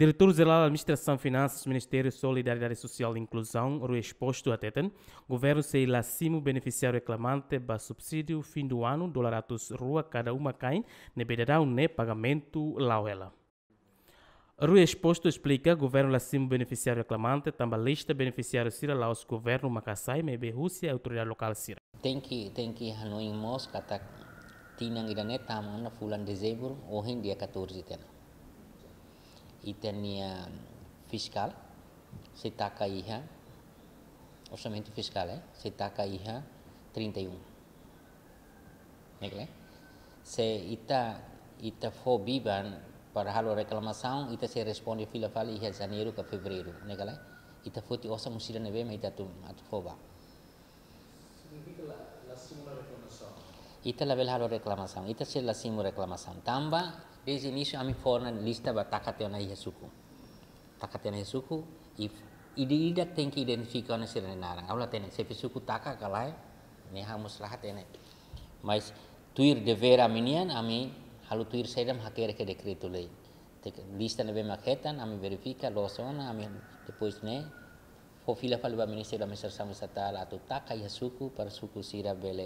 Diretor Geral da Administração, Finanças, Ministério Solidariedade Social e Inclusão, Rui Exposto Ateten, governo sei lacimo beneficiário reclamante ba subsídio fim do ano, dolaratus rua cada uma cai, ne bedarão ne pagamento lauela. Rui Exposto explica governo lacimo beneficiário reclamante, tamba lista beneficiário Cira Laos governo Macassai, mebe Rússia e autoridade local Cira. Tem que, tem que, não em Mosca, tá, tinha que dar neta, fulano de dezembro, ou em dia 14 é tena. italiana um, fiscal se taca hija, orçamento fiscal, eh? se taca hija 31. ¿Vale? Se ita ita forbiban para halo reclamação ita se responde fila fala hija janeiro ka fevereiro, ¿vale? Ita foti osa musira nebe ma ita tu atu foba. Significa la, la suma reclamação ita la belharo reklamasam ita sel la simu reklamasam tamba bez inisio ami forna lista ba takate ona yesuku takate ona yesuku if e, ide e ida tenki identifika ona narang aula tene se fisuku taka kalai ne ha muslaha mais tuir de vera minian ami halu tuir sedam hakere ke dekretu lei tek lista ne be maketan ami verifika lo sona ami depois ne fo fila fal ba minister la mesar samu satala tu taka yesuku par suku sira bele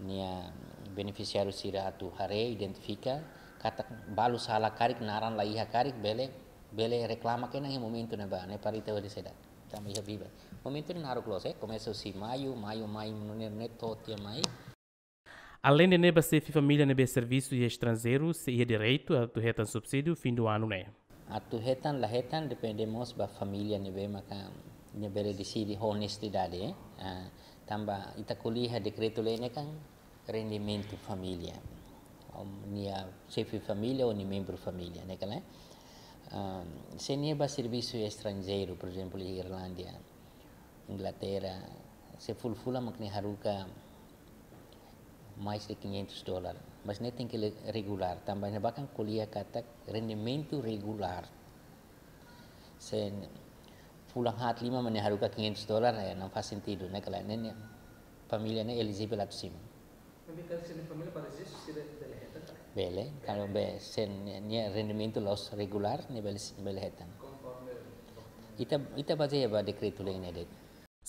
nia beneficiário sira atu hare identifica kata balu sala karik naran la iha karik bele bele reclama que nahi momento ne ba ne parita wali seda tam iha biba momento ne naru close começo si maio maio maio no ne neto tia mai Além de neba ser família neba serviço e estrangeiro, se ia direito a tu retan subsídio fim do ano, né? A tu retan, la retan, dependemos da família neba, mas neba decide honestidade, eh? Ah, tambah kita kuliah ah, de kreto lene kan rendimento eh. família nia chefe família ou o membro família né kan se nia ba serviço estrangeiro por exemplo Irlandia Inglaterra se fulfula makni haruka mais de 500 dólares mas nem tem que regular também bahkan kuliah kata rendimento regular sen pulang hat lima menyaharuka 500 dólar ya não faz sentido né aquela né família né elegível lá de cima Bele, kalau be sen ni rendimento los regular ni bele bele hetan. Ita ita baca ya ba dekreto lagi ni dek.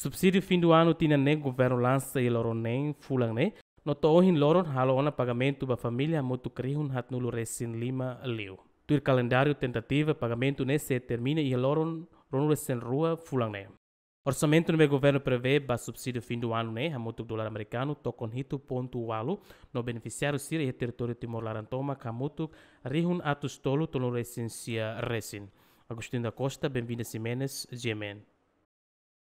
Subsídio fim do ano tinha nem governo lança e loronem fulangne. Notohin loron halona pagamento ba família motu krihun hat nulo resin lima liu. Tuir calendário tentativa pagamento nesse termina e loron Ronald Senrua, Fulangné. Orçamento do meu governo prevê para subsídio fim do ano, né? A do dólar americano, tocon ponto alu, no beneficiário Síria e território Timor-Larantoma, Camuto, Rihun Atustolo, tolo Recência Recin. Agostinho da Costa, bem-vindo a Simenes, GMN.